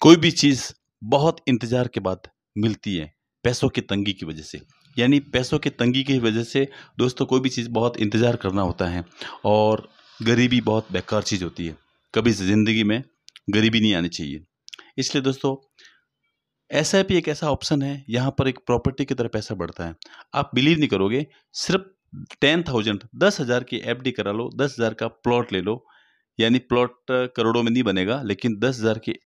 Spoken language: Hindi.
कोई भी चीज़ बहुत इंतज़ार के बाद मिलती है पैसों की तंगी की वजह से यानी पैसों की तंगी की वजह से दोस्तों कोई भी चीज़ बहुत इंतज़ार करना होता है और गरीबी बहुत बेकार चीज़ होती है कभी ज़िंदगी में गरीबी नहीं आनी चाहिए इसलिए दोस्तों ऐसा भी एक ऐसा ऑप्शन है यहाँ पर एक प्रॉपर्टी की तरह पैसा बढ़ता है आप बिलीव नहीं करोगे सिर्फ टेन थाउजेंड दस हज़ार की एफ डी करा लो दस हज़ार का प्लॉट ले लो यानी प्लॉट करोड़ों में नहीं बनेगा लेकिन दस हज़ार की